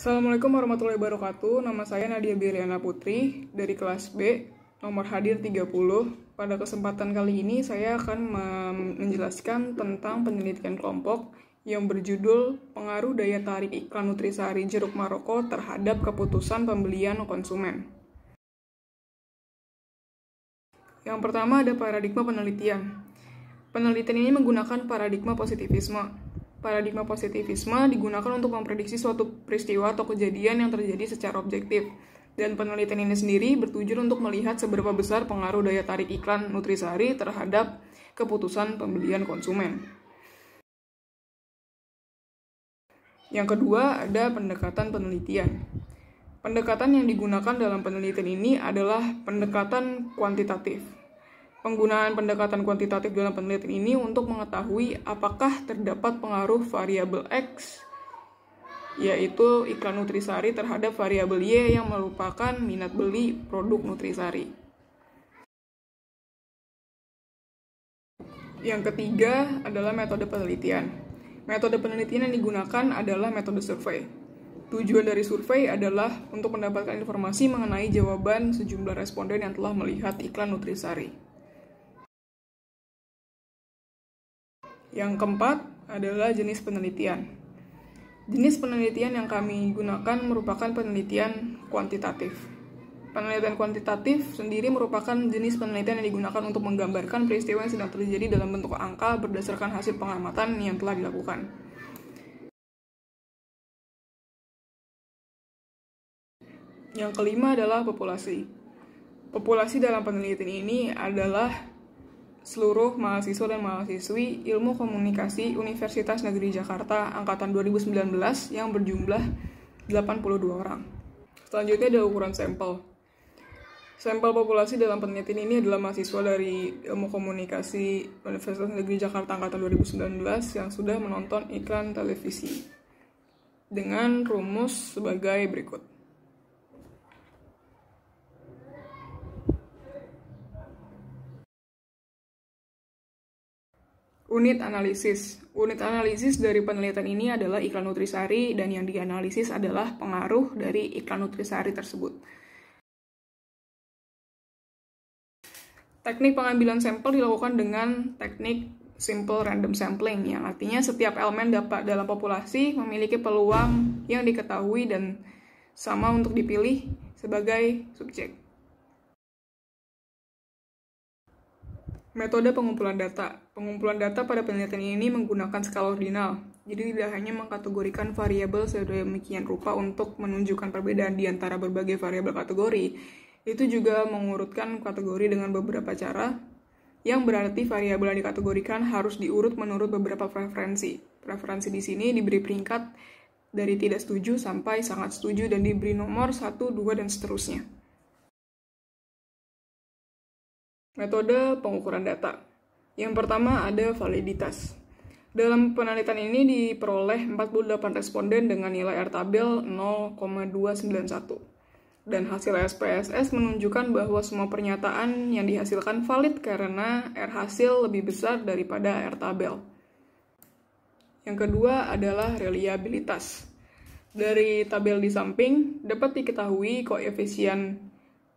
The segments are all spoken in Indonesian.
Assalamualaikum warahmatullahi wabarakatuh. Nama saya Nadia Biriana Putri dari kelas B, nomor hadir 30. Pada kesempatan kali ini saya akan menjelaskan tentang penelitian kelompok yang berjudul Pengaruh Daya Tarik Iklan Nutrisari Jeruk Maroko terhadap keputusan pembelian konsumen. Yang pertama ada paradigma penelitian. Penelitian ini menggunakan paradigma positivisme, paradigma positivisme digunakan untuk memprediksi suatu peristiwa atau kejadian yang terjadi secara objektif. Dan penelitian ini sendiri bertujuan untuk melihat seberapa besar pengaruh daya tarik iklan Nutrisari terhadap keputusan pembelian konsumen. Yang kedua, ada pendekatan penelitian. Pendekatan yang digunakan dalam penelitian ini adalah pendekatan kuantitatif, penggunaan pendekatan kuantitatif dalam penelitian ini untuk mengetahui apakah terdapat pengaruh variabel X yaitu iklan Nutrisari terhadap variabel Y yang merupakan minat beli produk Nutrisari. Yang ketiga adalah metode penelitian. Metode penelitian yang digunakan adalah metode survei. Tujuan dari survei adalah untuk mendapatkan informasi mengenai jawaban sejumlah responden yang telah melihat iklan Nutrisari. Yang keempat adalah jenis penelitian. Jenis penelitian yang kami gunakan merupakan penelitian kuantitatif. Penelitian kuantitatif sendiri merupakan jenis penelitian yang digunakan untuk menggambarkan peristiwa yang sedang terjadi dalam bentuk angka berdasarkan hasil pengamatan yang telah dilakukan. Yang kelima adalah populasi. Populasi dalam penelitian ini adalah seluruh mahasiswa dan mahasiswi Ilmu Komunikasi Universitas Negeri Jakarta angkatan 2019 yang berjumlah 82 orang. Selanjutnya ada ukuran sampel. Sampel populasi dalam penelitian ini adalah mahasiswa dari Ilmu Komunikasi Universitas Negeri Jakarta angkatan 2019 yang sudah menonton iklan televisi dengan rumus sebagai berikut. Unit analisis. Unit analisis dari penelitian ini adalah iklan nutrisari dan yang dianalisis adalah pengaruh dari iklan nutrisari tersebut. Teknik pengambilan sampel dilakukan dengan teknik simple random sampling yang artinya setiap elemen dapat dalam populasi memiliki peluang yang diketahui dan sama untuk dipilih sebagai subjek. Metode pengumpulan data. Pengumpulan data pada penelitian ini menggunakan skala ordinal. Jadi tidak hanya mengkategorikan variabel sedemikian rupa untuk menunjukkan perbedaan di antara berbagai variabel kategori. Itu juga mengurutkan kategori dengan beberapa cara yang berarti variabel yang dikategorikan harus diurut menurut beberapa preferensi. Preferensi di sini diberi peringkat dari tidak setuju sampai sangat setuju dan diberi nomor 1, 2, dan seterusnya. Metode pengukuran data. Yang pertama ada validitas. Dalam penelitian ini diperoleh 48 responden dengan nilai R tabel 0,291. Dan hasil SPSS menunjukkan bahwa semua pernyataan yang dihasilkan valid karena R hasil lebih besar daripada R tabel. Yang kedua adalah reliabilitas. Dari tabel di samping dapat diketahui koefisien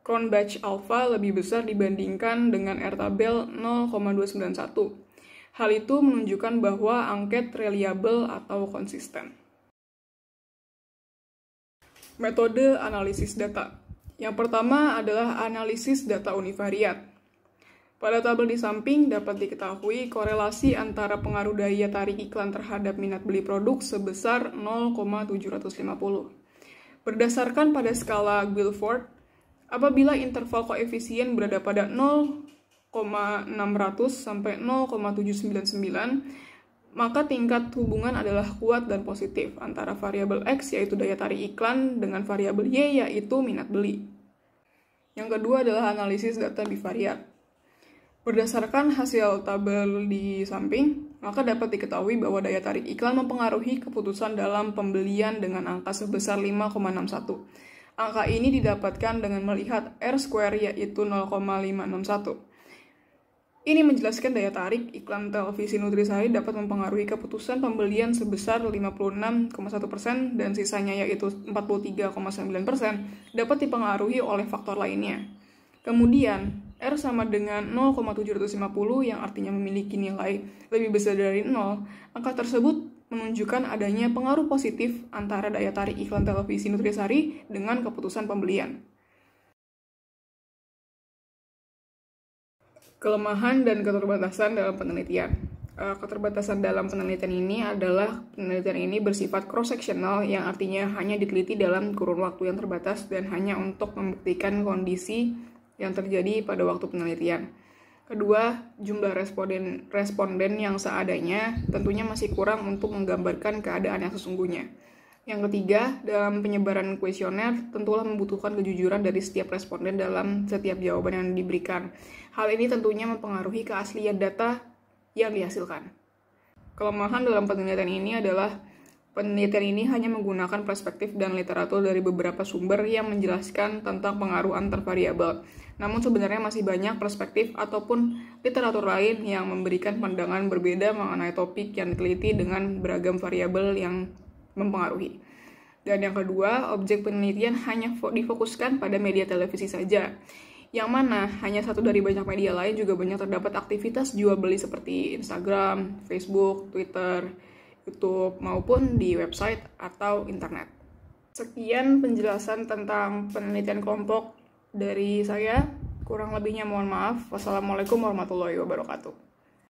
Cronbach alpha lebih besar dibandingkan dengan R tabel 0,291. Hal itu menunjukkan bahwa angket reliable atau konsisten. Metode analisis data. Yang pertama adalah analisis data univariat. Pada tabel di samping dapat diketahui korelasi antara pengaruh daya tarik iklan terhadap minat beli produk sebesar 0,750. Berdasarkan pada skala Guilford, apabila interval koefisien berada pada 0,600 sampai 0,799 maka tingkat hubungan adalah kuat dan positif antara variabel X yaitu daya tarik iklan dengan variabel Y yaitu minat beli. Yang kedua adalah analisis data bivariat. Berdasarkan hasil tabel di samping, maka dapat diketahui bahwa daya tarik iklan mempengaruhi keputusan dalam pembelian dengan angka sebesar 5,61. Angka ini didapatkan dengan melihat R square yaitu 0,561. Ini menjelaskan daya tarik iklan televisi Nutrisari dapat mempengaruhi keputusan pembelian sebesar 56,1% dan sisanya yaitu 43,9% dapat dipengaruhi oleh faktor lainnya. Kemudian, R sama dengan 0,750 yang artinya memiliki nilai lebih besar dari 0, angka tersebut menunjukkan adanya pengaruh positif antara daya tarik iklan televisi Nutrisari dengan keputusan pembelian. Kelemahan dan keterbatasan dalam penelitian eh, keterbatasan dalam penelitian ini adalah penelitian ini bersifat cross-sectional yang artinya hanya diteliti dalam kurun waktu yang terbatas dan hanya untuk membuktikan kondisi yang terjadi pada waktu penelitian. Kedua, jumlah responden, responden yang seadanya tentunya masih kurang untuk menggambarkan keadaan yang sesungguhnya. Yang ketiga, dalam penyebaran kuesioner tentulah membutuhkan kejujuran dari setiap responden dalam setiap jawaban yang diberikan. Hal ini tentunya mempengaruhi keaslian data yang dihasilkan. Kelemahan dalam penelitian ini adalah Penelitian ini hanya menggunakan perspektif dan literatur dari beberapa sumber yang menjelaskan tentang pengaruh antar variabel. Namun sebenarnya masih banyak perspektif ataupun literatur lain yang memberikan pandangan berbeda mengenai topik yang diteliti dengan beragam variabel yang mempengaruhi. Dan yang kedua, objek penelitian hanya difokuskan pada media televisi saja. Yang mana hanya satu dari banyak media lain juga banyak terdapat aktivitas jual beli seperti Instagram, Facebook, Twitter, YouTube maupun di website atau internet. Sekian penjelasan tentang penelitian kelompok dari saya. Kurang lebihnya mohon maaf. Wassalamualaikum warahmatullahi wabarakatuh.